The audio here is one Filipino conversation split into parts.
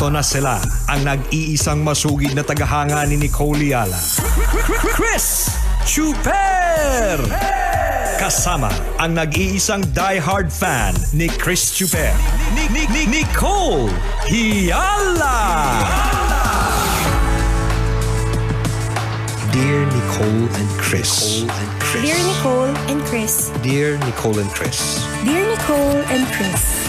Narito na sila, ang nag-iisang masugid na tagahanga ni Nicole Yala. Chris Chuper! Kasama ang nag-iisang die-hard fan ni Chris Chuper. Nicole Hiala! Dear Nicole and Chris. Dear Nicole and Chris. Dear Nicole and Chris. Dear Nicole and Chris.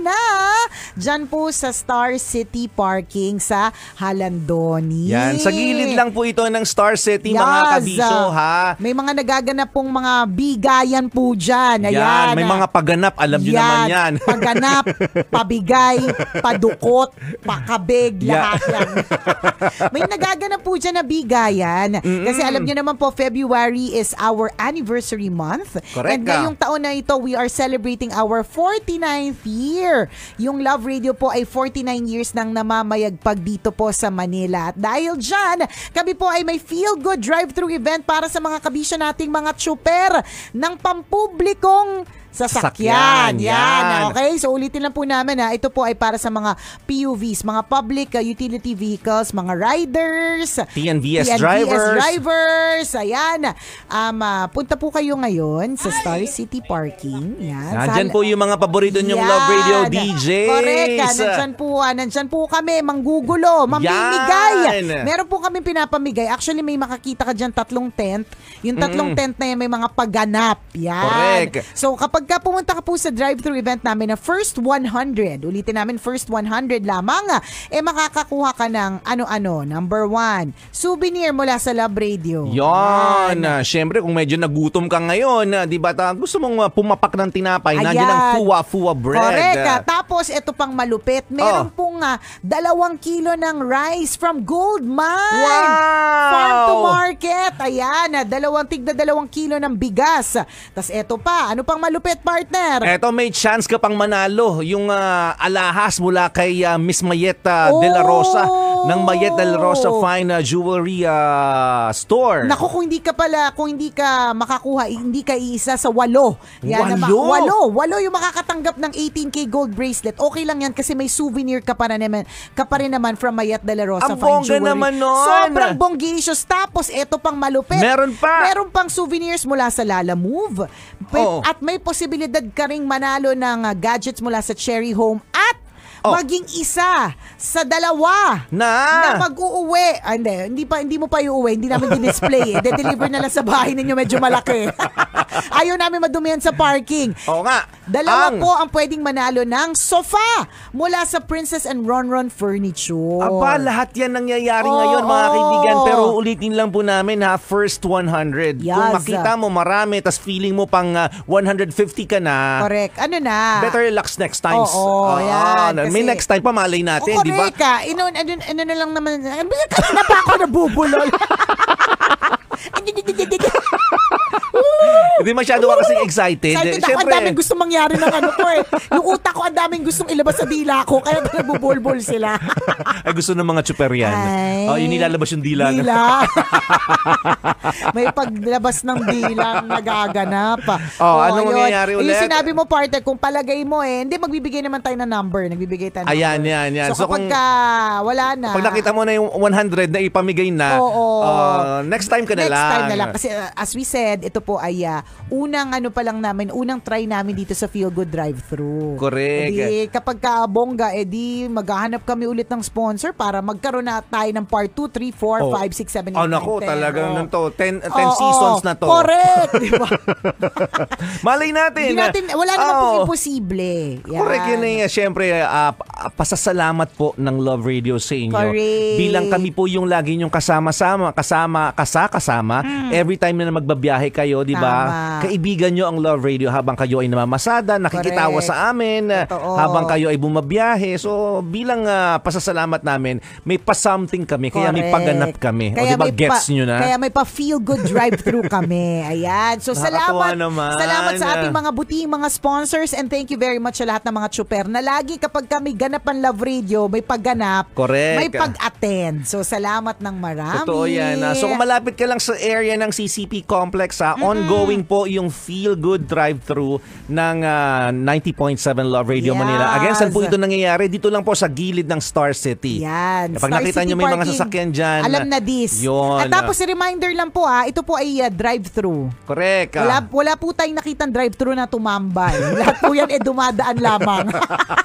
na dyan po sa Star City Parking sa Halandoni. Yan, sa gilid lang po ito ng Star City yes. mga kabiso ha. May mga nagaganap pong mga bigayan po dyan. Ayan. Yan, may mga paganap, alam yan. nyo naman yan. paganap, pabigay, padukot, pakabig, lahat yan. may nagaganap po dyan na bigayan. Mm-mm. Kasi alam nyo naman po, February is our anniversary month. Correct And ah. ngayong taon na ito, we are celebrating our 49th year year. Yung Love Radio po ay 49 years nang namamayagpag dito po sa Manila. At dahil dyan, kami po ay may feel good drive-through event para sa mga kabisya nating mga tsuper ng pampublikong sasakyan. Sakyan. Yan. Yan. Okay, so ulitin lang po namin ha. Ito po ay para sa mga PUVs, mga public uh, utility vehicles, mga riders, TNVS, TNVS drivers. drivers. Ayan. Um, uh, punta po kayo ngayon sa Star City Parking. Yan. Nandyan po yung mga paborito niyong Love Radio DJs. Correct. Ha. Ah. Nandyan po, ha. Ah, nandyan po kami, manggugulo, mamimigay. Yan. Meron po kami pinapamigay. Actually, may makakita ka dyan tatlong tent. Yung tatlong mm. tent na yan may mga pagganap. Yan. Correct. So, kapag pagka pumunta ka po sa drive-thru event namin na first 100, ulitin namin first 100 lamang, ah, eh makakakuha ka ng ano-ano. Number one, souvenir mula sa Love Radio. Yan! Uh, Siyempre, kung medyo nagutom ka ngayon, ah, di ba, gusto mong ah, pumapak ng tinapay, Ayan. nandiyan ang fuwa-fuwa bread. Correct. Uh, tapos, ito pang malupit, meron oh. pong uh, dalawang kilo ng rice from Gold Mine. Wow! Farm to market. Ayan, uh, dalawang tigda dalawang kilo ng bigas. Tapos, ito pa, ano pang malupit? bet, partner. Eto, may chance ka pang manalo yung ah, alahas mula kay ah, Miss Mayeta De La Rosa oh! ng Mayetta De La Rosa Fine ah, Jewelry ah, Store. Nako kung hindi ka pala, kung hindi ka makakuha, hindi ka iisa sa walo. Yan, na Walo? ma- walo. Walo yung makakatanggap ng 18K gold bracelet. Okay lang yan kasi may souvenir ka pa, na naman, ka pa rin naman from Mayetta de la Rosa Ang Fine bongga Jewelry. naman nun! Sobrang bonggacious. Tapos, eto pang malupit. Meron pa! Meron pang souvenirs mula sa Lala Move. Pe- Oo. Oh. At may posi- posibilidad ka ring manalo ng ah, gadgets mula sa Cherry Home at oh. maging isa sa dalawa na, na mag-uuwi. Ah, hindi, hindi, pa, hindi mo pa iuwi, hindi namin din-display eh. De-deliver na lang sa bahay ninyo, medyo malaki. Ayaw namin madumihan sa parking. Oo nga. Dalawa ang... po ang pwedeng manalo ng sofa mula sa Princess and Ronron Furniture. Aba, lahat yan nangyayari oh, ngayon mga oh. kaibigan. Pero ulitin lang po namin ha, first 100. Yes. Kung makita mo marami, tas feeling mo pang uh, ah, 150 ka na. Correct. Ano na? Better luck next times. Oo, oh, oh, yan. Ah, Kasi, May next time pa malay natin, oh, di ba? Correct ka. Ano, ano, lang naman. Ano Bakit ano na pa ako nabubulol? Hindi masyado ka kasi excited. Excited ako. Ang daming gusto mangyari ng ano ko eh. Yung utak ko, ang daming gustong ilabas sa dila ko. Kaya nabubulbol sila. Ay, gusto ng mga tsuper yan. Ay, oh, yun nilalabas yung dila. Dila. May paglabas ng dila nagaganap. Oh, ano oh anong yun. mangyayari ulit? Yung sinabi mo, partner, kung palagay mo eh, hindi, magbibigay naman tayo ng number. Nagbibigay tayo ng Ayan, yan, yan. So, so kapag kung, ka, wala na. Pag nakita mo na yung 100 na ipamigay na, oh, oh. Uh, next time ka na next time na lang. Kasi uh, as we said, ito po ay uh, unang ano pa lang namin, unang try namin dito sa Feel Good drive Through Correct. Edi, kapag ka bongga, edi maghahanap kami ulit ng sponsor para magkaroon na tayo ng part 2, 3, 4, oh. 5, 6, 7, 8, oh, naku, 10. talagang oh. to. 10, 10 oh, seasons oh, na to. Correct! diba? Malay natin. Di natin wala naman oh. po imposible. Yan. Correct yun eh. Siyempre, uh, pasasalamat po ng Love Radio sa inyo. Correct. Bilang kami po yung lagi yung kasama-sama, kasama, kasakasama tama. Mm. Every time na magbabiyahe kayo, di ba? Kaibigan nyo ang Love Radio habang kayo ay namamasada, nakikitawa Correct. sa amin, eh, Totoo. habang kayo ay bumabiyahe. So, bilang uh, pasasalamat namin, may pa-something kami, Correct. kaya may paganap kami. Kaya o, di ba, gets pa, nyo na? Kaya may pa-feel good drive-through kami. Ayan. So, salamat. Salamat sa ating mga buting mga sponsors and thank you very much sa lahat ng mga chuper na lagi kapag kami ganap ang Love Radio, may pagganap. Correct. May pag-attend. So, salamat ng marami. Totoo yan. Ah. So, kung malapit ka lang sa sa area ng CCP Complex ha, ongoing po yung Feel Good drive through ng uh, ah, 90.7 Love Radio yes. Manila. Again, saan po ito nangyayari? Dito lang po sa gilid ng Star City. Yan. Kapag Star nakita City nyo may parking, mga sasakyan dyan. Alam na this. Yun. At tapos reminder lang po ha, ito po ay uh, ah, drive through. Correct. Uh. Wala, ah. wala po tayong nakitang drive through na tumambay. Lahat po yan eh dumadaan lamang.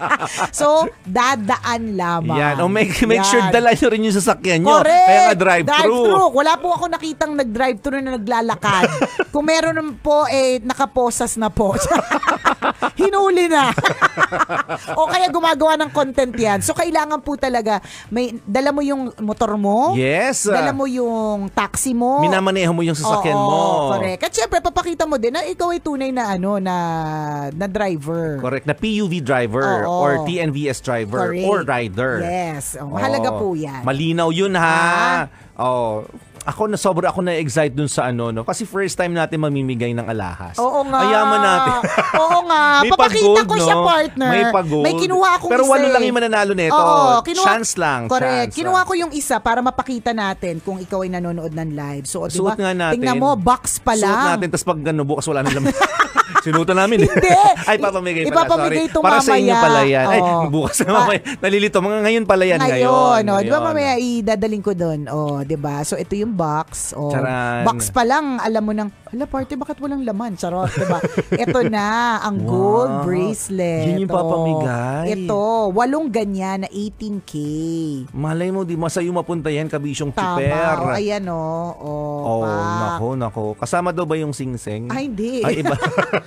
so, dadaan lamang. Yan. O oh, make, make yan. sure dala nyo rin yung sasakyan nyo. Correct. Kaya nga drive through. Drive-thru. Wala po ako nakitang nag-drive-thru na naglalakad. Kung meron naman po, eh, nakaposas na po. Hinuli na. o kaya gumagawa ng content yan. So, kailangan po talaga, may, dala mo yung motor mo. Yes. Dala mo yung taxi mo. Minamaneho mo yung sasakyan Oo, mo. correct. At syempre, papakita mo din na ikaw ay tunay na, ano, na, na driver. Correct. Na PUV driver Oo. or TNVS driver Correct. or rider. Yes. Oh, mahalaga Oo. po yan. Malinaw yun ha. Oh, ako na sobra ako na excite dun sa ano no kasi first time natin mamimigay ng alahas. Oo nga. Ayaman natin. Oo nga. may Papakita pag-gold, ko siya partner. May pag May kinuha akong Pero isa. walo lang eh. yung mananalo nito. Oo, kinuha, chance lang. Correct. Chance kinuha lang. ko yung isa para mapakita natin kung ikaw ay nanonood ng live. So, diba, Suot nga natin. Tingnan mo, box pa lang. Suot natin, tapos pag gano'n bukas wala na naman. Sinuto namin. Hindi. Ay, papamigay pala. Ipapamigay Sorry. ito Para sa inyo pala yan. Ay, bukas na ah. mamaya. Nalilito. Mga ngayon pala yan ngayon. Ngayon. oh, di ba mamaya idadaling ko doon? Oh, di ba? So, ito yung box. Oh. Charan. Box pa lang, alam mo nang, Hala, party, bakit walang laman? Charot, diba? Ito na, ang wow. gold bracelet. Yun yung papamigay. Ito, walong ganyan na 18K. Malay mo, di masayo mapunta yan, kabisyong Tama, chiper. Tama, ayan o. Oh, oh, pa. nako, nako. Kasama daw ba yung singseng? Ay, hindi. Ay, iba.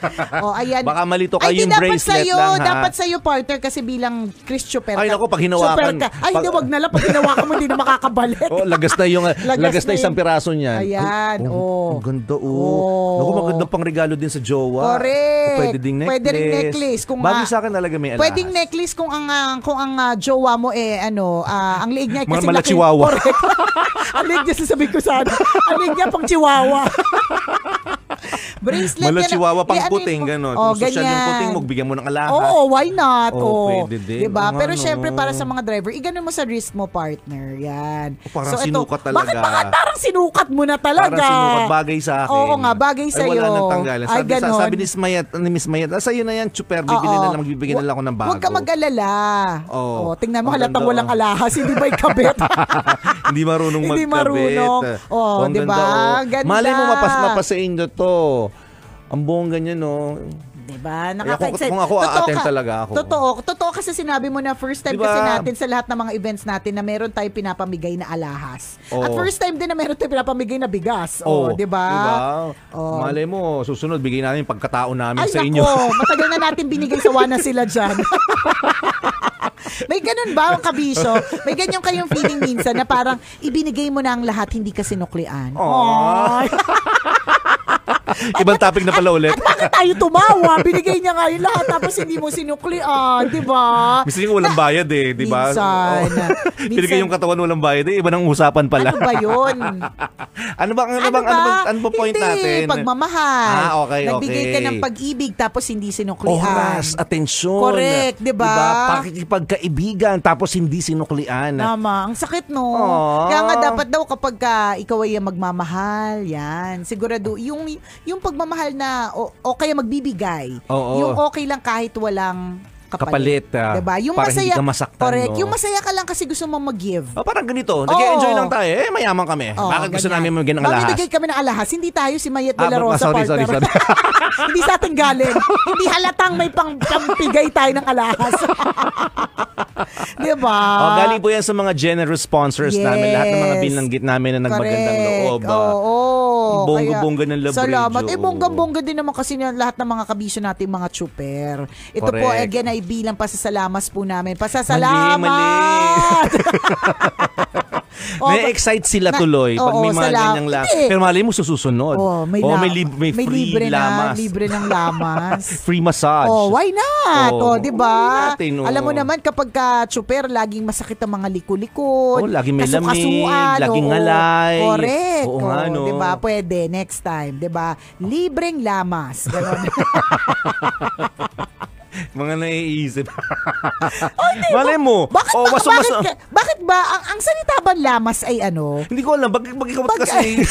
oh, ayan. Baka malito kayo yung bracelet sa'yo, lang, ha? Dapat sa'yo, partner, kasi bilang Chris Chuper. Ay, nako, pag hinawakan. Chuperka. Ay, pag, hindi, wag na lang. Pag hinawakan mo, hindi na makakabalik. oh, lagas na yung, lagas, lagas na yung, isang piraso niyan. Ayan, Ay, oh, oh. Ang ganda, oh. oh Naku, maganda pang regalo din sa jowa. Correct. O pwede ding necklace. Pwede ring necklace. Kung Bagay sa akin talaga may Pwede Pwedeng necklace kung ang, uh, kung ang uh, jowa mo eh, ano, uh, ang liig niya eh, kasi Mga malachiwawa. Correct. ang liig niya, sasabihin ko sana. Ang liig niya pang chihuahua. bracelet. Malo chihuahua pang eh, ano puting, gano'n. Oh, Kung ganyan. yung puting mo, mo ng alahat. Oo, oh, why not? Oh, oh. pwede din. Diba? Oh, Pero ano. syempre, para sa mga driver, iganon mo sa wrist mo, partner. Yan. Oh, parang so, sinukat ito, talaga. Bakit baka parang sinukat mo na talaga? Parang sinukat, bagay sa akin. Oo nga, bagay sa iyo. Ay, wala nang tanggalan. Sabi, Ay, ganun. Sa, sabi ni Smayat, ni Miss Mayat, ah, sa'yo na yan, super, bibili na lang, magbibigyan na lang ako ng bago. Huwag ka mag-alala. Oo. Oh. Oh, tingnan mo, halatang walang alahas, hindi ba ikabit? Hindi marunong magkabit. Hindi marunong. Oh, di ba? Oh. Ganda. Mali mo mapas mapas sa inyo to. Ang buong ganyan, no? Oh. Diba? Nakaka-excite. Kung, kung ako, aaten talaga ako. Totoo. Totoo kasi sinabi mo na first time diba? kasi natin sa lahat ng mga events natin na meron tayo pinapamigay na alahas. Oh. At first time din na meron tayo pinapamigay na bigas. Oh, oh di ba? Diba? Oh. Malay mo, susunod, bigay namin pagkatao namin Ay, sa inyo. Ay, matagal na natin binigay sa wana sila dyan. May ganun ba ang kabiso? May ganyan kayong feeling minsan na parang ibinigay mo na ang lahat, hindi ka sinuklian. Aww. Ibang topic na pala ulit. bakit tayo tumawa? Binigay niya nga yung lahat tapos hindi mo sinukli. Ah, di ba? Minsan yung walang bayad eh, di ba? Minsan. minsan Binigay yung katawan walang bayad eh. Iba ng usapan pala. Ano ba yun? ano ba, ano, ano bang, ano ba? ano, bang, ano ba point hindi, natin? Hindi, pagmamahal. Ah, okay, okay. Nagbigay ka ng pag-ibig tapos hindi sinuklian. Oras, atensyon. Correct, di ba? Diba? Pakikipagkaibigan tapos hindi sinuklian. Tama, ang sakit no. Aww. Kaya nga dapat daw kapag ka, ikaw ay magmamahal, yan. Sigurado, yung yung pagmamahal na okay magbibigay. Oo, yung okay lang kahit walang kapalit. kapalit uh, diba? Yung para masaya, hindi ka masaktan. Correct. No? Yung masaya ka lang kasi gusto mong mag-give. Oh, parang ganito. Nag-enjoy oh. lang tayo. Eh, mayaman kami. Oh, Bakit ganyan. gusto namin magiging ng alahas? Bakit kami ng alahas? Hindi tayo si Mayet de la ah, Rosa ah, sorry, partner. Sorry, sorry. hindi sa atin galing. hindi halatang may pang, pampigay tayo ng alahas. diba? Oh, galing po yan sa mga generous sponsors yes. namin. Lahat ng mga binanggit namin na nagmagandang correct. loob. Ah. Oo. Oh, oh. Bongga-bongga ng labrador. Salamat. Eh, bongga-bongga din naman kasi lahat ng mga kabisyo natin mga chuper. Ito correct. po, again, ay ay bilang pasasalamas po namin. Pasasalamat! Mali, mali. oh, may excite sila na, tuloy oh, pag may oh, mga salam. ganyang lamas. Pero mali mo susunod. Oh, may, oh, may, lib- may, may free libre lamas. Na, libre ng lamas. free massage. Oh, why not? Oh, oh 'di ba? Oh. Alam mo naman kapag ka chuper, laging masakit ang mga liko-likod. Oh, laging may lamig, laging oh, ngalay. Correct. Oo, oh, oh, ano. 'di ba? Pwede next time, 'di ba? Libreng lamas. Ganun. mga naiisip. oh, diba? Malay mo. Bakit, oh, ba, waso, bakit, waso, bakit ba ang, ang salita ba lamas ay ano? Hindi ko alam. Bakit bakit ikaw kasi...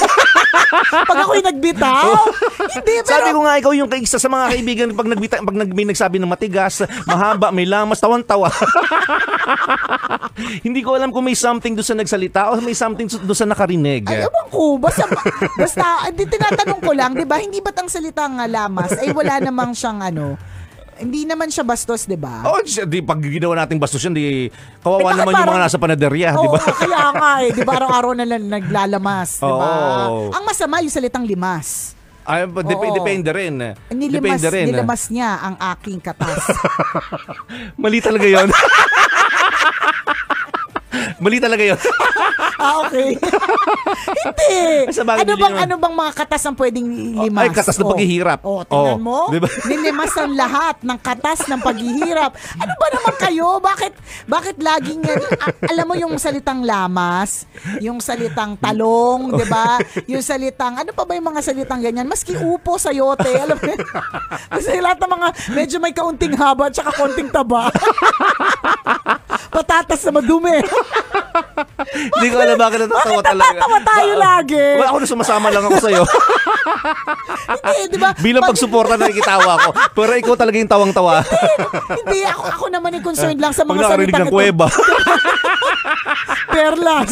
pag ako'y nagbitaw? hindi, pero... Sabi ko nga, ikaw yung isa sa mga kaibigan pag, nagbita, pag nag, may nagsabi ng matigas, mahaba, may lamas, tawan-tawa. hindi ko alam kung may something doon sa nagsalita o may something doon sa nakarinig. Ay, ewan ko. Basta, basta hindi, tinatanong ko lang, di ba? Hindi ba't ang salita nga lamas ay wala namang siyang ano, hindi naman siya bastos, di ba? Oh, di pag ginawa nating bastos yan, di kawawa eh, naman yung mga nasa panaderya, di ba? Oh, kaya nga eh, di ba araw-araw na lang naglalamas, di ba? Oh. Ang masama yung salitang limas. Ay, dep- Oo. depende rin. Nilimas, depende rin. Nilamas niya ang aking katas. Mali talaga yon. Mali talaga yon. ah, okay. Hindi. Sa ano bang, ano bang mga katas ang pwedeng oh, limas? Ay, katas oh. ng paghihirap. Oh, tingnan oh. mo. Diba? Nilimas ang lahat ng katas ng paghihirap. Ano ba naman kayo? Bakit, bakit laging, alam mo yung salitang lamas, yung salitang talong, di ba? Yung salitang, ano pa ba yung mga salitang ganyan? Maski upo, sayote, alam mo Kasi lahat ng mga, medyo may kaunting haba at saka kaunting taba. Patatas na madumi. Hindi ko alam bakit natatawa talaga. Bakit tayo ba- lagi? Wala ako na sumasama lang ako sa'yo. Hindi, di ba? Bilang pag- pagsuporta na ikitawa ko. Pero ikaw talaga yung tawang-tawa. hindi, hindi, ako, ako naman yung concerned lang sa mga salita. Pag nakarinig ng kuweba. Perlas.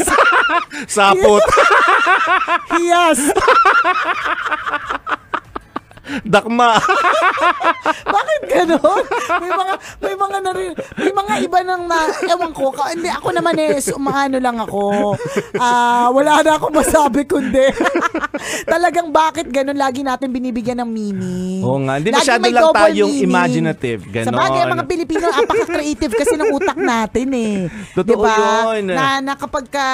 Sapot. Hiyas. Dakma. Bakit ganon? May mga may mga narin, may mga iba nang na, ewan ko. Ka, hindi ako naman eh umaano lang ako. Ah, uh, wala na ako masabi kundi. Talagang bakit ganon lagi natin binibigyan ng meaning. Oo nga, hindi masyado lang tayong meaning. imaginative. Ganon. Sa bagay, mga Pilipino, apaka-creative kasi ng utak natin eh. Totoo diba? yun. Na, na kapag ka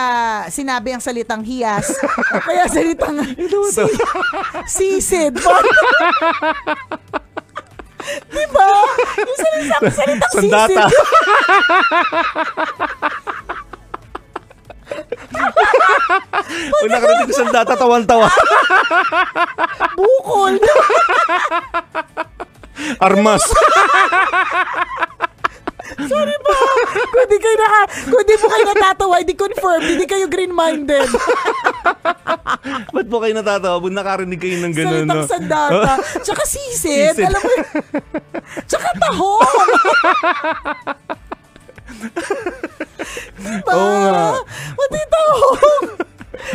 sinabi ang salitang hiyas, o kaya salitang si, sisid. diba? Yung salitang, salitang Sandata. sisig. Una ka natin sa data, tawan-tawa. Bukol. Armas. Sorry po. kung di kayo na, kung di po kayo natatawa, hindi confirmed, hindi kayo green-minded. Ba't po kayo natatawa? Ba't nakarinig kayo ng gano'n, no? Salitang sandata. Oh. Tsaka sisit, alam mo yun. Tsaka tahong. diba? Oo nga. Pati tahong.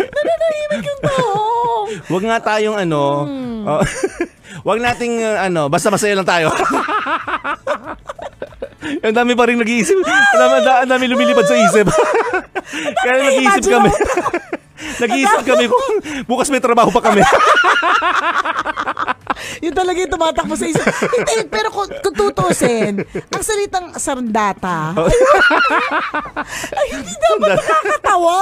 Nananahimik yung tahong. Huwag nga tayong ano, hmm. Oh, uh, wag nating ano, basta masaya lang tayo. Ang dami pa rin nag-iisip. Ang dami, ang dami lumilipad sa isip. Kaya nag-iisip kami. nag-iisip kami kung bukas may trabaho pa kami. yun talaga yung tumatakbo sa isip. Hindi, pero kung, kung tutusin, ang salitang sandata, oh. ayun, hindi dapat nakakatawa.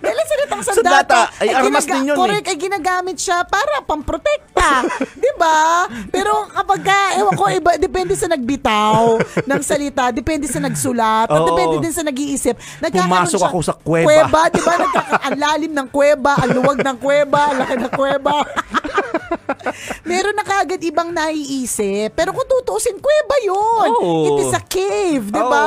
Dahil ang salitang sandata, sandata ay, ay armas ginaga- din yun. Eh. Correct, eh. ay ginagamit siya para pamprotekta. di ba? Pero kapag ka, ewan ko, iba, depende sa nagbitaw ng salita, depende sa nagsulat, at Oo. depende din sa nag-iisip. Nagkakaroon Pumasok ako sa kuweba. Kuweba, di ba? Nagkaka- ang ng kuweba, ang luwag ng kuweba, laki ng kuweba. Meron na kaagad ibang naiisip. Pero kung tutuusin, kuweba yun. Oh. It is a cave, di ba?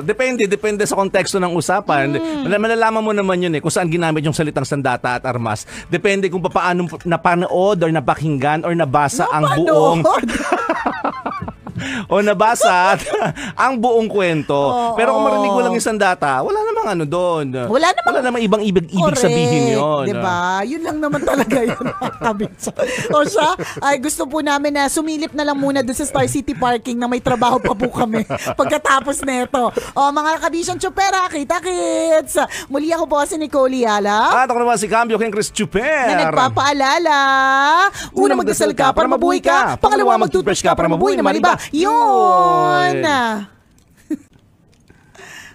Oh. Depende, depende sa konteksto ng usapan. Mm. Malalaman mo naman yun eh, kung saan ginamit yung salitang sandata at armas. Depende kung paano napanood or napakinggan or nabasa napanood. ang buong... o nabasa ang buong kwento. Oo, Pero kung marinig mo lang isang data, wala namang ano doon. Wala namang, wala namang ibang ibig, ibig correct, sabihin yun. Diba? Ah. Yun lang naman talaga yun. o siya, ay gusto po namin na sumilip na lang muna doon sa Star City Parking na may trabaho pa po kami pagkatapos nito. O mga kabisyon chupera, kita kids! Muli ako po si Nicole Yala. At ako naman si Cambio King Chris Chuper. Na nagpapaalala. Una, magdasal ka para mabuhay ka. Pangalawa, magtoothbrush ka para mabuhay naman iba. Yun!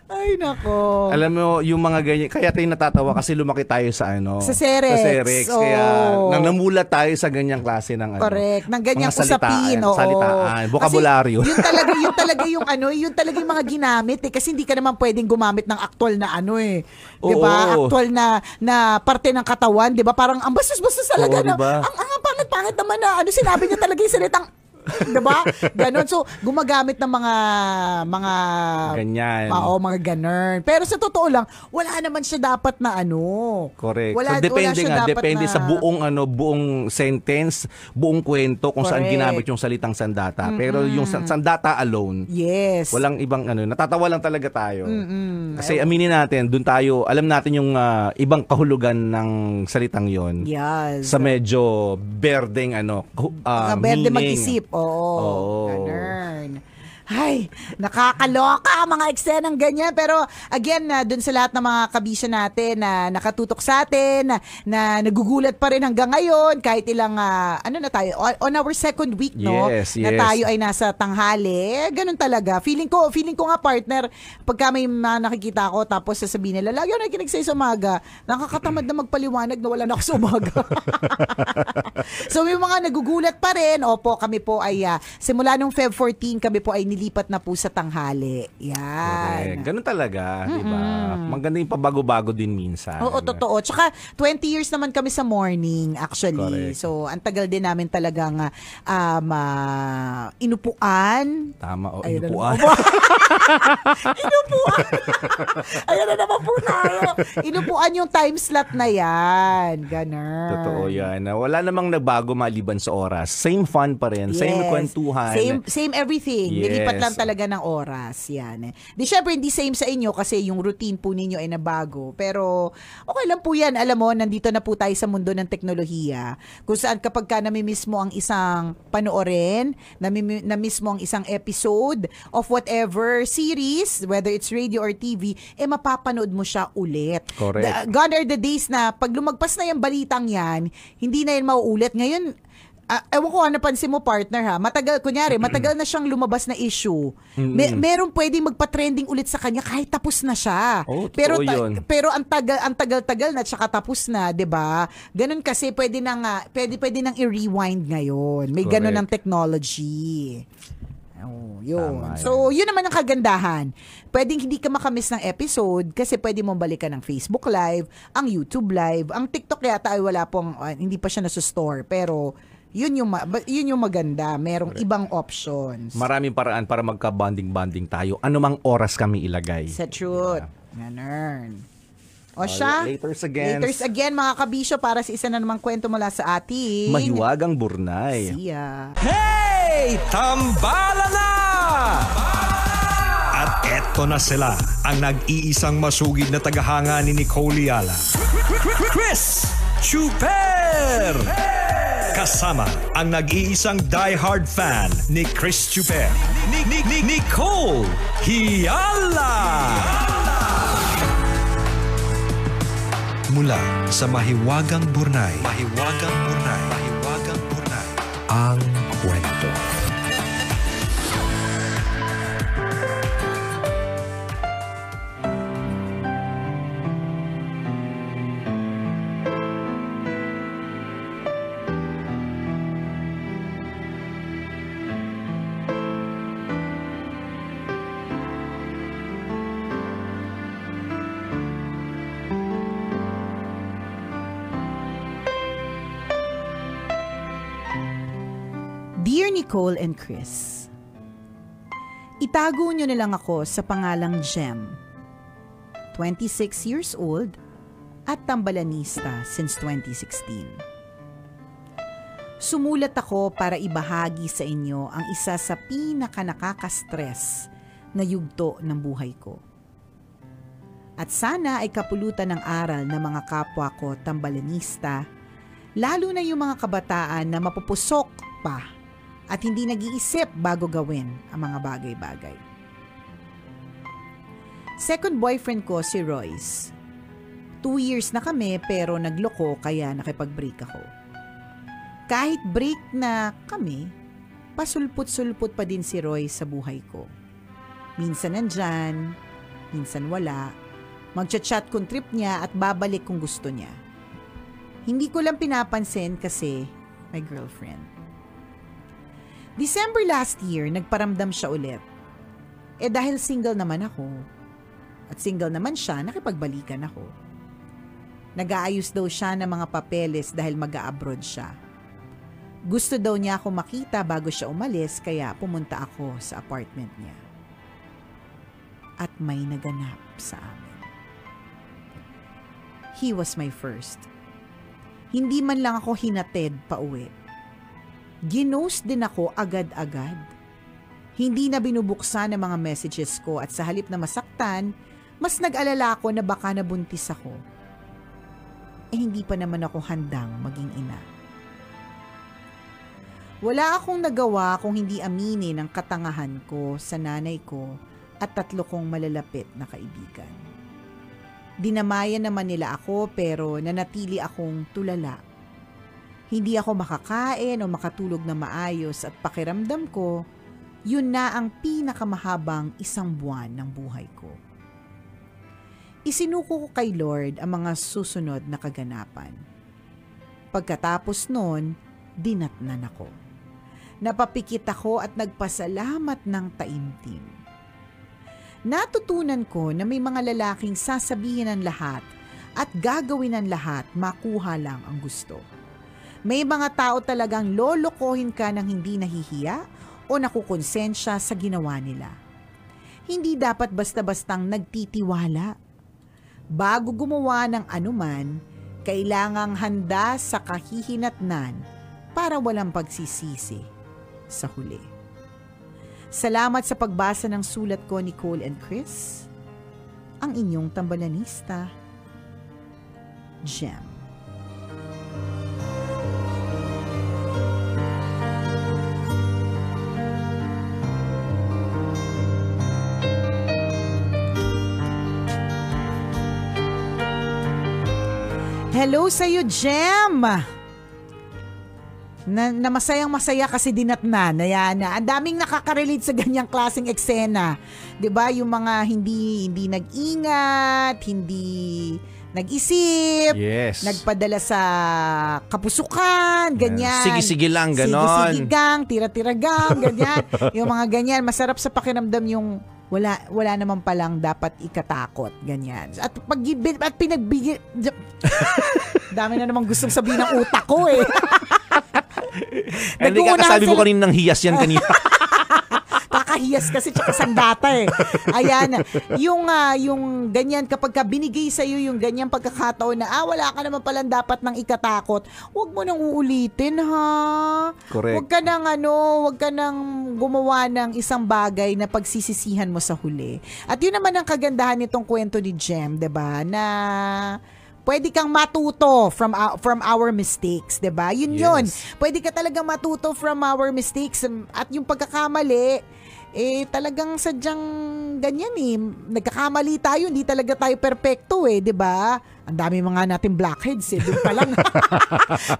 Ay, nako. Alam mo, yung mga ganyan, kaya tayo natatawa kasi lumaki tayo sa ano. Sa Serex. Sa Serex. Oh. Kaya nang namula tayo sa ganyang klase ng ano. Correct. Ng ganyang mga usapin. Salitaan, oo. salitaan vokabularyo. Kasi yun talaga, yun talaga yung ano, yun talaga yung mga ginamit eh. Kasi hindi ka naman pwedeng gumamit ng actual na ano eh. Di ba? Actual na na parte ng katawan. Di ba? Parang ang bastos-bastos talaga. Oo, diba? na, ang, ang, ang pangit-pangit naman na ano, sinabi niya talaga yung salitang diba? Ganon. So, gumagamit ng mga, mga, ganyan. Oo, oh, mga ganern. Pero sa totoo lang, wala naman siya dapat na ano. Correct. Wala, so, depende wala nga, depende na... sa buong ano, buong sentence, buong kwento kung Correct. saan ginamit yung salitang sandata. Mm-hmm. Pero yung sandata alone, yes. walang ibang ano, natatawa lang talaga tayo. Mm-hmm. Kasi aminin natin, doon tayo, alam natin yung uh, ibang kahulugan ng salitang yon. Yes. Sa medyo berdeng ano, uh, berde mag-isip. Oh. Ay, nakakaloka mga eksena ng ganyan. Pero again, na ah, dun sa lahat ng mga kabisyo natin na nakatutok sa atin, na, na nagugulat pa rin hanggang ngayon, kahit ilang, uh, ano na tayo, on our second week, no? Yes, yes. Na tayo ay nasa tanghali. Ganun talaga. Feeling ko, feeling ko nga partner, pagka may mga nakikita ako, tapos sasabihin nila, lagi na nakikinig sa'yo sa umaga, nakakatamad na magpaliwanag na wala na ako sa umaga. so may mga nagugulat pa rin. Opo, kami po ay, uh, simula nung Feb 14, kami po ay lilipat na po sa tanghali. Yan. Correct. Ganun talaga, di ba? Maganda yung pabago-bago din minsan. Oo, totoo. Tsaka 20 years naman kami sa morning actually. Correct. So, ang tagal din namin talagang ah, um, ah, inupuan. Tama, o oh, Ayun, inupuan. Inupuan! Ayan na naman po tayo. Inupuan yung time slot na yan. Ganun. Totoo yan. Wala namang nagbago maliban sa oras. Same fun pa rin. Same kwentuhan. Same, same everything. Yes. Lipat lang talaga ng oras. Yan. Eh. Di syempre, hindi same sa inyo kasi yung routine po ninyo ay nabago. Pero okay lang po yan. Alam mo, nandito na po tayo sa mundo ng teknolohiya. Kung saan kapag ka namimiss mo ang isang panoorin, namimiss nami mo ang isang episode of whatever series, whether it's radio or TV, eh mapapanood mo siya ulit. Correct. The, gone are the days na pag lumagpas na yung balitang yan, hindi na yan mauulit. Ngayon, uh, ewan ko, napansin mo partner ha, matagal, kunyari, matagal na siyang lumabas na issue. Mm-hmm. May, meron pwedeng magpa-trending ulit sa kanya kahit tapos na siya. Oh, pero ta- pero ang tagal ang tagal-tagal na tsaka tapos na, 'di ba? Ganun kasi pwede nang uh, pwede pwede nang i-rewind ngayon. May Correct. ganun ang technology. Oh, yun. Tama, so, yun naman ang kagandahan. Pwedeng hindi ka makamiss ng episode kasi pwede mong balikan ng Facebook Live, ang YouTube Live, ang TikTok yata ay wala pong, uh, hindi pa siya nasa store, pero yun yung, ma- yun yung maganda. Merong Correct. ibang options. Maraming paraan para magka-bonding-bonding tayo. Anumang oras kami ilagay. Sa truth. Yeah. Ganun. O siya, laters again. Laters again mga kabisyo para sa isa na namang kwento mula sa atin. Mahiwagang burnay. See ya. Hey! Tambala na! At eto na sila, ang nag-iisang masugid na tagahanga ni Nicole Yala. Chris Chuper! Chuper! Kasama ang nag-iisang die-hard fan ni Chris Chuper. Ni, ni, ni, Nicole Hiala! Mula sa Mahiwagang Burnay. Mahiwagang Burnay. Mahiwagang Burnay. Nicole and Chris, Itago nyo na lang ako sa pangalang Jem. 26 years old at tambalanista since 2016. Sumulat ako para ibahagi sa inyo ang isa sa pinakanakakastress na yugto ng buhay ko. At sana ay kapulutan ng aral ng mga kapwa ko tambalanista, lalo na yung mga kabataan na mapupusok pa at hindi nag-iisip bago gawin ang mga bagay-bagay. Second boyfriend ko si Royce. Two years na kami pero nagloko kaya nakipag-break ako. Kahit break na kami, pasulpot-sulpot pa din si Royce sa buhay ko. Minsan nandyan, minsan wala. Magchat-chat kung trip niya at babalik kung gusto niya. Hindi ko lang pinapansin kasi may girlfriend. December last year, nagparamdam siya ulit. Eh dahil single naman ako, at single naman siya, nakipagbalikan ako. Nag-aayos daw siya ng mga papeles dahil mag-a-abroad siya. Gusto daw niya ako makita bago siya umalis kaya pumunta ako sa apartment niya. At may naganap sa amin. He was my first. Hindi man lang ako hinatid pa uwi ginose din ako agad-agad. Hindi na binubuksan ang mga messages ko at sa halip na masaktan, mas nag-alala ako na baka nabuntis ako. Eh hindi pa naman ako handang maging ina. Wala akong nagawa kung hindi aminin ang katangahan ko sa nanay ko at tatlo kong malalapit na kaibigan. Dinamayan naman nila ako pero nanatili akong tulala hindi ako makakain o makatulog na maayos at pakiramdam ko, yun na ang pinakamahabang isang buwan ng buhay ko. Isinuko ko kay Lord ang mga susunod na kaganapan. Pagkatapos noon, dinatnan ako. Napapikit ako at nagpasalamat ng taimtim. Natutunan ko na may mga lalaking sasabihin ang lahat at gagawin ang lahat makuha lang ang gusto. May mga tao talagang lolokohin ka ng hindi nahihiya o nakukonsensya sa ginawa nila. Hindi dapat basta-bastang nagtitiwala. Bago gumawa ng anuman, kailangang handa sa kahihinatnan para walang pagsisisi sa huli. Salamat sa pagbasa ng sulat ko ni Cole and Chris. Ang inyong tambalanista, Gem. Hello sa iyo, Gem! Na, na masayang masaya kasi dinatna ah, na yan. Ang daming nakaka-relate sa ganyang klaseng eksena. 'Di ba? Yung mga hindi hindi nag-ingat, hindi nag-isip, yes. nagpadala sa kapusukan, ganyan. Sige-sige lang, ganon. Sige-sige gang, tira-tira gang, ganyan. yung mga ganyan, masarap sa pakiramdam yung wala wala naman palang dapat ikatakot ganyan at pag at pinagbigay dami na namang gustong sabihin ng utak ko eh Hindi ka kasabi mo kanina ng hiyas yan kanina pahiyas kasi tsaka sandata eh. Ayan, yung, uh, yung ganyan, kapag ka binigay sa'yo yung ganyan pagkakataon na, ah, wala ka naman palang dapat ng ikatakot, huwag mo nang uulitin ha. Correct. Wag ka nang ano, huwag ka nang gumawa ng isang bagay na pagsisisihan mo sa huli. At yun naman ang kagandahan nitong kwento ni Jem, 'di ba? Na pwede kang matuto from uh, from our mistakes, 'di ba? Yun yes. 'yun. Pwede ka talaga matuto from our mistakes at yung pagkakamali eh talagang sadyang ganyan eh. Nagkakamali tayo, hindi talaga tayo perpekto eh, 'di ba? Ang dami mga nating blackheads eh. Doon pa lang.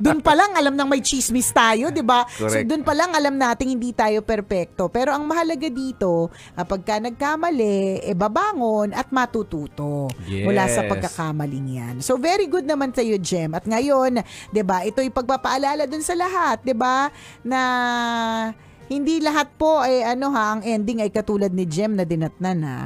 doon pa lang alam nang may chismis tayo, 'di ba? So doon pa lang alam nating hindi tayo perpekto. Pero ang mahalaga dito, kapag ah, ka nagkamali, eh babangon at matututo yes. mula sa pagkakamaling 'yan. So very good naman sa iyo, Gem. At ngayon, 'di ba? Ito'y pagpapaalala doon sa lahat, 'di ba? Na hindi lahat po ay eh, ano ha, ang ending ay katulad ni Gem na dinatnan ha.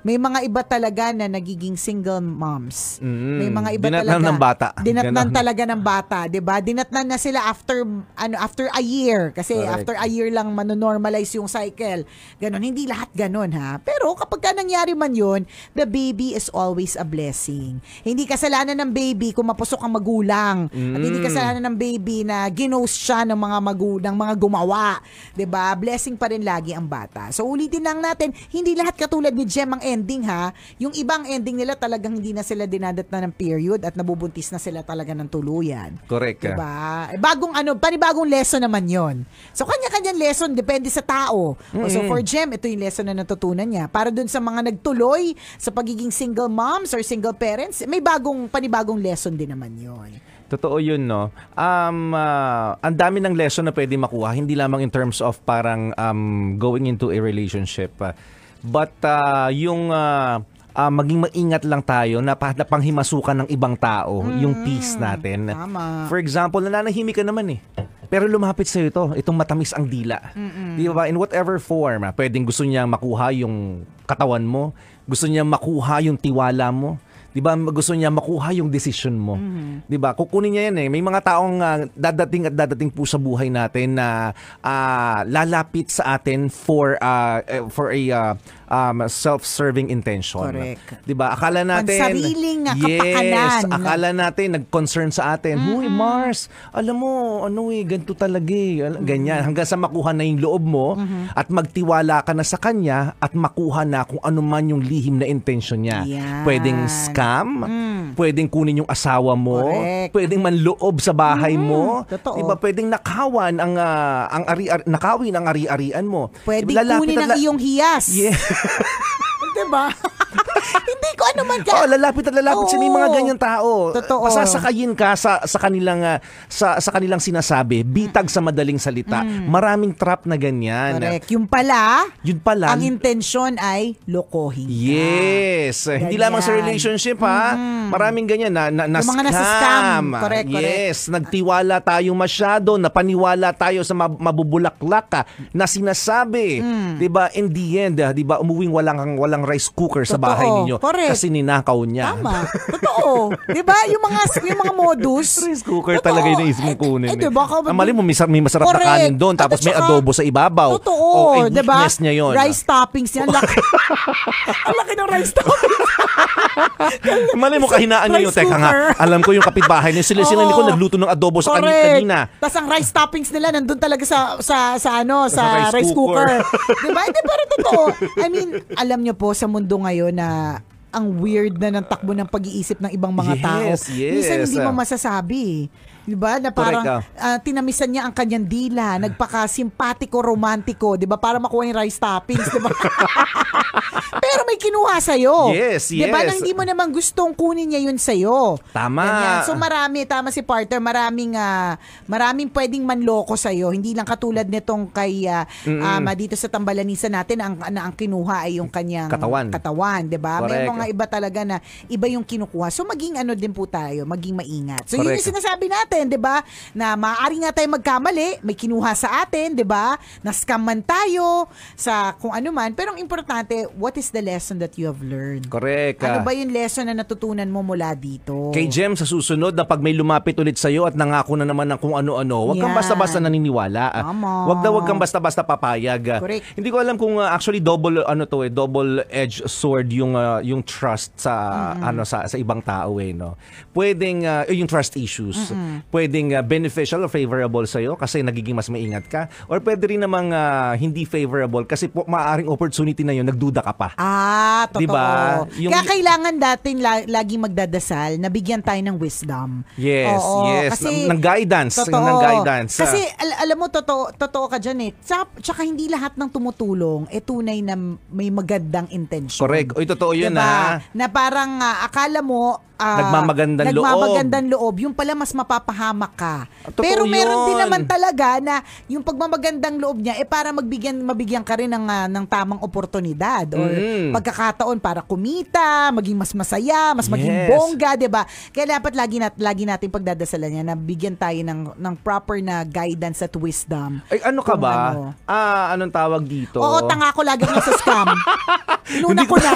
May mga iba talaga na nagiging single moms. Mm, May mga iba dinatnan talaga. ng bata. Dinatnan Ganun. talaga ng bata, 'di ba? Dinatnan na sila after ano after a year kasi Correct. after a year lang manonormalize yung cycle. Ganon, hindi lahat ganon ha. Pero kapag ka nangyari man 'yon, the baby is always a blessing. Hindi kasalanan ng baby kung mapusok ang magulang. Mm. At hindi mm. kasalanan ng baby na ginost siya ng mga magulang, mga gumawa, 'di ba? Blessing pa rin lagi ang bata. So ulitin lang natin, hindi lahat katulad ni Gem ending ha, yung ibang ending nila talagang hindi na sila dinadat na ng period at nabubuntis na sila talaga ng tuluyan. Correct. Ah. Diba? Eh, bagong ano, panibagong lesson naman yon. So kanya-kanyang lesson depende sa tao. Mm-hmm. So for Jem, ito yung lesson na natutunan niya. Para dun sa mga nagtuloy sa pagiging single moms or single parents, may bagong panibagong lesson din naman yon. Totoo yun, no? Um, uh, ang dami ng lesson na pwede makuha, hindi lamang in terms of parang um, going into a relationship. Uh, But uh, yung uh, uh, maging maingat lang tayo na, na panghimasukan ng ibang tao mm, yung peace natin. Tama. For example, nananahimik ka naman eh. Pero lumapit sa ito, itong matamis ang dila. mm Di ba? In whatever form, pwedeng gusto niya makuha yung katawan mo, gusto niya makuha yung tiwala mo, 'di ba gusto niya makuha yung decision mo. Mm-hmm. 'Di ba? Kukunin niya 'yan eh. May mga taong uh, dadating at dadating po sa buhay natin na uh, lalapit sa atin for uh, for a uh, um, self-serving intention. Correct. 'Di diba? Akala natin sariling kapakanan. Yes, akala natin nag-concern sa atin. Mm-hmm. Huy, Mars, alam mo, ano eh, ganito talaga eh. Ganyan. Mm-hmm. Hanggang sa makuha na yung loob mo mm-hmm. at magtiwala ka na sa kanya at makuha na kung ano man yung lihim na intention niya. Yan. Pwedeng scam, mm. pwedeng kunin yung asawa mo, Correct. pwedeng manloob sa bahay mm. mo. Totoo. Diba? Pwedeng nakawan ang uh, ang ari, ari nakawin ang ari-arian mo. Pwedeng diba, kunin ang iyong hiyas. Yes. 'Di ba? Hindi ko ano man ka. Oh, lalapit at lalapit Oo. sa mga ganyan tao. Totoo. Pasasakayin ka sa sa kanilang ah, sa, sa kanilang sinasabi, bitag sa madaling salita. Mm. Maraming trap na ganyan. Correct. Yung pala, Yun pala. ang intensyon ay lokohin. ka. Yes. Hindi Ganyan. lamang sa relationship ha. Mm-hmm. Maraming ganyan na, na, na Yung mga nasa Correct, yes. Nagtiwala tayo masyado, napaniwala tayo sa mab- mabubulaklak na sinasabi. Mm. 'Di ba? In the end, 'di ba? Umuwing walang walang rice cooker sa bahay Totoo ninyo correct. kasi ninakaw niya. Tama. Totoo. 'Di ba? Yung mga yung mga modus. Rice cooker Totoo. talaga yung naisip mong eh, kunin. Eh, eh. diba, ka, Amali mo, may, may masarap correct. na kanin doon tapos may adobo sa ibabaw. Totoo. Oh, eh, diba? niya yun. Rice toppings yan. Laki. ang laki ng rice toppings. Mali mo, kahinaan niya yung, teka nga, alam ko yung kapitbahay niya, sila, sila ko nagluto ng adobo sa kanin kanina. Tapos ang rice toppings nila, nandun talaga sa, sa, sa ano, sa rice, rice cooker. cooker. diba? Hindi, eh, para totoo. I mean, alam niyo po, sa mundo ngayon na ang weird na ng takbo ng pag-iisip ng ibang mga yes, tao. Yes, Minsan hindi mo masasabi. Eh. 'Di ba? Na parang uh, tinamisan niya ang kanyang dila, nagpaka-simpatiko, romantiko, 'di ba? Para makuha ni rice toppings, 'di ba? Pero may kinuha sa iyo. Yes, diba? yes. 'Di ba? Nang hindi mo naman gustong kunin niya 'yun sa iyo. Tama. Ganyan. So marami tama si partner, maraming uh, maraming pwedeng manloko sa iyo. Hindi lang katulad nitong kay uh, mm-hmm. um, dito sa Tambalanisa natin ang, ang ang kinuha ay yung kanyang katawan, katawan 'di ba? May mga iba talaga na iba yung kinukuha. So maging ano din po tayo, maging maingat. So Correct. yun yung sinasabi natin natin, 'di ba? Na maaari nga tayong magkamali, may kinuha sa atin, 'di ba? Na-scam man tayo sa kung ano man, pero ang importante, what is the lesson that you have learned? Correct. Ano ba yung lesson na natutunan mo mula dito? Kay Gem sa susunod na pag may lumapit ulit sa iyo at nangako na naman ng kung ano-ano, huwag yeah. kang basta-basta naniniwala. Tama. Wag daw wag kang basta-basta papayag. Correct. Hindi ko alam kung uh, actually double ano to eh, double edge sword yung uh, yung trust sa mm-hmm. ano sa sa ibang tao eh no. Pwedeng uh, yung trust issues. Mm-hmm pwedeng uh, beneficial or favorable sa iyo kasi nagiging mas maingat ka or pwede rin namang uh, hindi favorable kasi po maaring opportunity na 'yon nagduda ka pa. Ah, totoo. Diba? Yung, Kaya kailangan natin la- laging magdadasal na bigyan tayo ng wisdom. Yes, Oo, yes. Kasi, ng guidance, totoo. ng guidance. Ah. Kasi al- alam mo totoo totoo ka diyan eh. Tsaka, tsaka hindi lahat ng tumutulong eh tunay na may magandang intention. Correct. O totoo 'yun diba? ah. Na parang uh, akala mo uh, ah, nagmamagandang, nagmamagandang loob. loob, yung pala mas mapapahamak ka. Ah, totoo Pero meron yun. din naman talaga na yung pagmamagandang loob niya eh para magbigyan mabigyan ka rin ng uh, ng tamang oportunidad or mm. pagkakataon para kumita, maging mas masaya, mas yes. maging bongga, 'di ba? Kaya dapat lagi nat lagi natin pagdadasalan niya na bigyan tayo ng ng proper na guidance at wisdom. Ay ano ka ba? Ano. Ah, anong tawag dito? Oo, tanga ko lagi ng sa scam. Inuna ko na.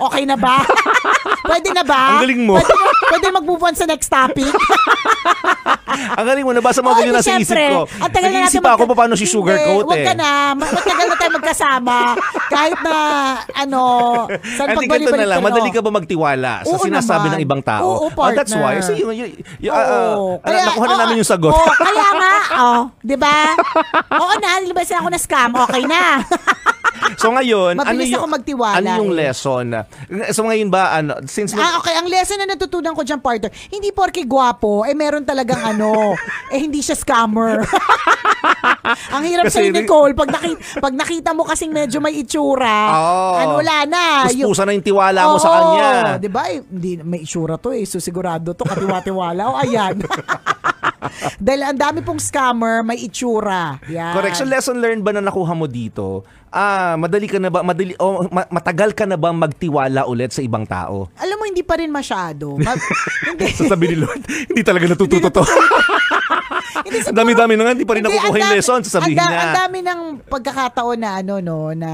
Okay na ba? pwede na ba? Ang galing mo. Pwede, pwede mag-move on sa next topic? Ang galing mo, nabasa mo ganyan na sa isip ko. Ang tagal na natin mag- ako pa paano si Sugarcoat eh. Huwag ka eh. na. Matagal na tayo magkasama. Kahit na, ano, saan pagbalik-balik na lang, madali ka ba magtiwala sa Oo sinasabi naman. ng ibang tao? Oo, oh, that's why. So, yun, yun, yun, ah, Oo. uh, Kaya- nakuha na oo, namin yung sagot. oo, kaya nga, oh, di ba? Oo na, lumabasin ako na scam, okay na. so ngayon, ano Mabilis ano yung, ako magtiwala. Ano yung eh. lesson? So ngayon ba, ano, since... Ah, okay, ang lesson na natutunan ko dyan, partner, hindi porke guwapo, eh meron talagang ano, eh hindi siya scammer. ang hirap sa Nicole, pag nakita, pag nakita mo kasing medyo may itsura, oh, ano, wala na. Puspusa na yung tiwala oh, mo sa kanya. Di ba? Eh, hindi, may itsura to eh, so sigurado to, katiwa-tiwala. O, oh, ayan. Dahil ang dami pong scammer, may itsura. Yan. Correct. So lesson learned ba na nakuha mo dito? Ah, madali ka na ba madali o oh, ma- matagal ka na ba magtiwala ulit sa ibang tao? Alam mo hindi pa rin masyado. Ma- hindi. ni Lord, hindi talaga natututo to. hindi, ang dami-dami na nga, hindi pa rin nakukuha yung lesson, sasabihin niya. Ang dami ng pagkakataon na ano no, na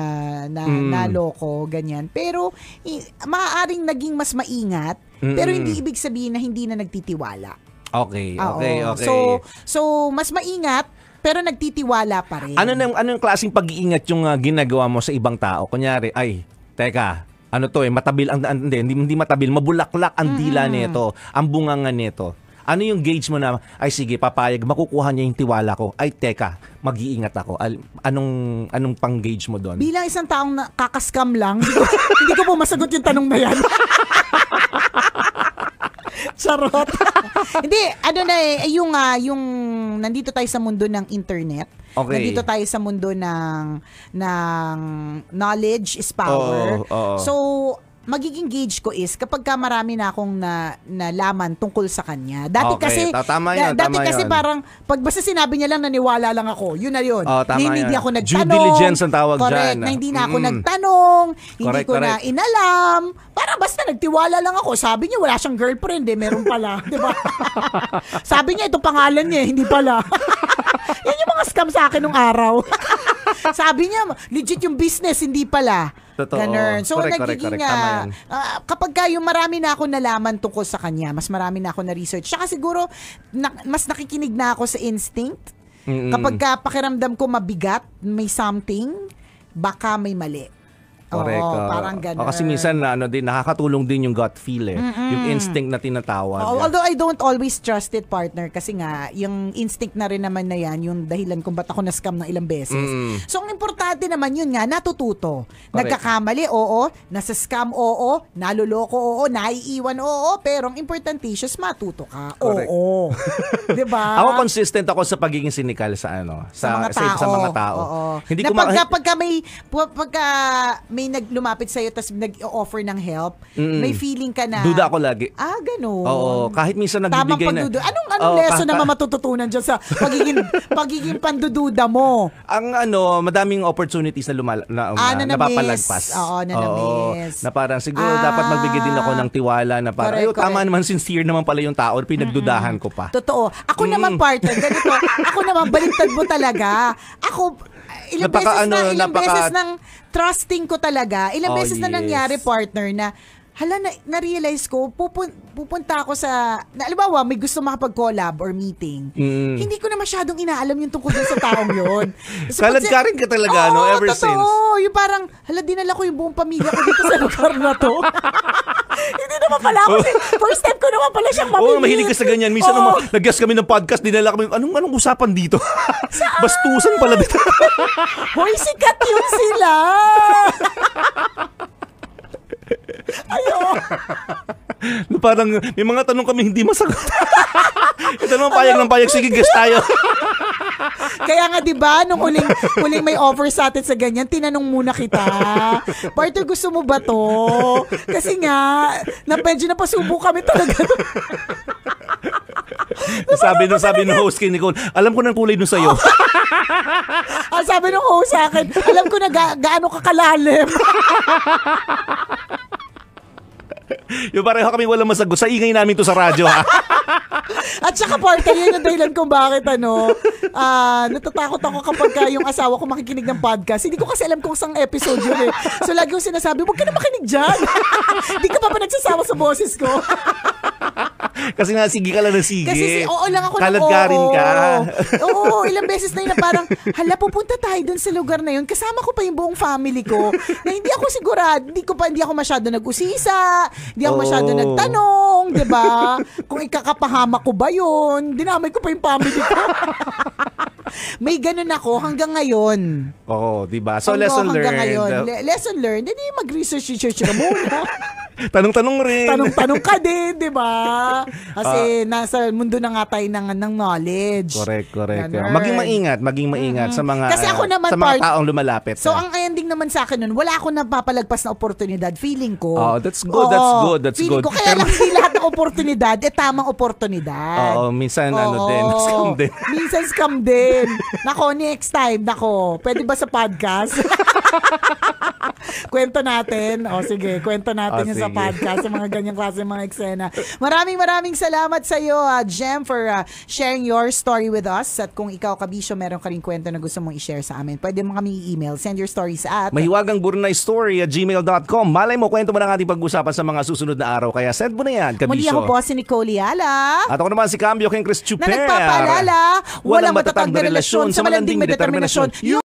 na mm. naloko, ganyan. Pero i- maaaring naging mas maingat, Mm-mm. pero hindi ibig sabihin na hindi na nagtitiwala. Okay, Oo. okay, okay. So, so mas maingat pero nagtitiwala pa rin. Ano nang anong klaseng pag-iingat yung ah, ginagawa mo sa ibang tao? Kunyari, ay, teka, ano to eh, matabil ang ang- hindi, hindi, hindi matabil, mabulaklak ang dila nito, ang bunganga nito. Ano yung gauge mo na, ay sige, papayag, makukuha niya yung tiwala ko. Ay, teka, mag-iingat ako. Al- anong, anong pang-gauge mo doon? Bilang isang taong na- kakaskam lang, hindi ko po masagot yung tanong na yan. Charot. Hindi, ano na eh, eh yung, uh, yung nandito tayo sa mundo ng internet. Okay. Nandito tayo sa mundo ng ng knowledge is power. Oh, oh. So magiging gauge ko is kapag ka marami na akong na, nalaman tungkol sa kanya. Dati okay. kasi tama yun, dati tama kasi yun. parang pag basta sinabi niya lang naniwala lang ako. Yun na yun. Oh, tama hindi, yun. ako nagtanong. Due diligence ang tawag correct, dyan. Na ah. hindi na ako mm. nagtanong, correct, ko correct. na inalam. Para basta nagtiwala lang ako. Sabi niya wala siyang girlfriend eh, meron pala, 'di ba? Sabi niya itong pangalan niya, eh. hindi pala. Yan yung mga scam sa akin nung araw. Sabi niya, legit yung business, hindi pala. Totoo. Ganun. So, correct, nagiging, correct, correct. Tama yan. Uh, ah, kapag yung marami na ako nalaman tungkol sa kanya, mas marami na ako na-research. Saka siguro, na, mas nakikinig na ako sa instinct. Mm-mm. Kapag ka pakiramdam ko mabigat, may something, baka may mali. Correct. Oo, parang ganun. Oh, kasi minsan na ano din nakakatulong din yung gut feel eh, Mm-mm. yung instinct na tinatawag. Oh, although I don't always trust it partner kasi nga yung instinct na rin naman na yan yung dahilan kung bakit ako na scam ng ilang beses. Mm-mm. So ang importante naman yun nga natututo. Correct. Nagkakamali oo, nasa scam oo, naloloko oo, naiiwan oo, pero ang importante is matuto ka. Correct. Oo. 'Di ba? Ako consistent ako sa pagiging sinikal sa ano, sa sa mga tao. Sa, sa mga tao. Oo. Hindi na ko pagka, ma- pagka may pagka may naglumapit sa iyo tapos nag-offer ng help, mm may feeling ka na... Duda ako lagi. Ah, ganun. Oo, kahit minsan Tamang nagbibigay na. pagdududa. Anong, anong Oo, lesson ka- na mamatututunan diyan sa pagiging, pagiging pandududa mo? ang ano, madaming opportunities na lumal na, Ah, na na, na napapalagpas. Oo, na na na parang siguro Ah. dapat magbigay din ako ng tiwala na parang, ayo tama correct. naman, sincere naman pala yung tao, pinagdudahan ko pa. Totoo. Ako naman, mm. partner, ganito. Ako naman, baliktad mo talaga. Ako, ilang napaka, beses ano, na, ilang napaka, beses nang trusting ko talaga, ilang oh, beses yes. na nangyari partner na hala, na, na-realize ko, pupun, pupunta ako sa, na, alibawa, may gusto makapag-collab or meeting. Mm. Hindi ko na masyadong inaalam yung tungkol sa taong yun. So, Kalad ka rin ka talaga, oh, no? Ever totoo, since. Oo, yung parang, hala, dinala ko yung buong pamilya ko dito sa lugar na to. Hindi naman pala ako. First time ko naman pala siyang mamili. Oo, oh, mahilig ka sa ganyan. Minsan oh. nag-guest kami ng podcast, dinala kami, anong anong usapan dito? Saan? Bastusan pala dito. Hoy, sikat yun sila! no, parang may mga tanong kami hindi masagot. Ito naman payag ng payag, sige guest tayo. Kaya nga 'di ba nung uling uling may offer sa atin sa ganyan, tinanong muna kita. Partner, gusto mo ba 'to? Kasi nga na medyo napasubo kami talaga. sabi nung sabi ng host kay Nicole, alam ko ng kulay nung sayo. Ang ah, sabi ng host sa akin, alam ko na ga- gaano kakalalim. yung pareho kami walang masagot. Sa ingay namin to sa radyo ha. At saka partly yun yung dahilan kung bakit ano, uh, natatakot ako kapag uh, yung asawa ko makikinig ng podcast. Hindi ko kasi alam kung saan episode yun eh. So lagi ko sinasabi, huwag ka na makinig dyan. Hindi ka pa pa nagsasawa sa boses ko. Kasi nga, sige ka lang na sige. Kasi si, oo lang ako Kalad na, ka oo. rin ka. oo, ilang beses na yun na parang, hala, pupunta tayo dun sa lugar na yun. Kasama ko pa yung buong family ko na hindi ako sigurado, hindi ko pa, hindi ako masyado nag-usisa, hindi ako oo. masyado oh. nagtanong, di ba? Kung ikakapahama ko ba yun, dinamay ko pa yung family ko. May ganun ako hanggang ngayon. Oo, oh, di ba? So, Hanggo, lesson learned. Hanggang ngayon. Le- lesson learned. Hindi, mag-research-research ka muna. Tanong-tanong rin. Tanong-tanong ka din, di ba? Kasi uh, nasa mundo na nga tayo ng, ng knowledge. Correct, correct. Ganun. Maging maingat, maging maingat mm-hmm. sa mga Kasi ako naman, sa mga part, taong lumalapit. So, ang ending naman sa akin nun, wala akong napapalagpas na oportunidad. Feeling ko. Oh, that's good, oo, that's good, that's feeling good. Ko, kaya lang hindi lahat ng oportunidad, eh tamang oportunidad. Oo, minsan oo, ano din, scam din. minsan scam din. Nako, next time, nako, pwede ba sa podcast? kwento natin. O sige, kwento natin o, ah, yung sige sa podcast, sa mga ganyang klase mga eksena. Maraming maraming salamat sa iyo, uh, Jem, for uh, sharing your story with us. At kung ikaw, Kabisyo, meron ka rin kwento na gusto mong i-share sa amin, pwede mo kami i-email. Send your stories at mahiwagangburnaystory at gmail.com. Malay mo, kwento mo ng ating pag-usapan sa mga susunod na araw. Kaya send mo na yan, Kabisyo. Muli ako po si Nicole Yala. At ako naman si Cambio King Chris Chuper. Na nagpapaalala, walang, walang matatag na relasyon sa malanding determinasyon.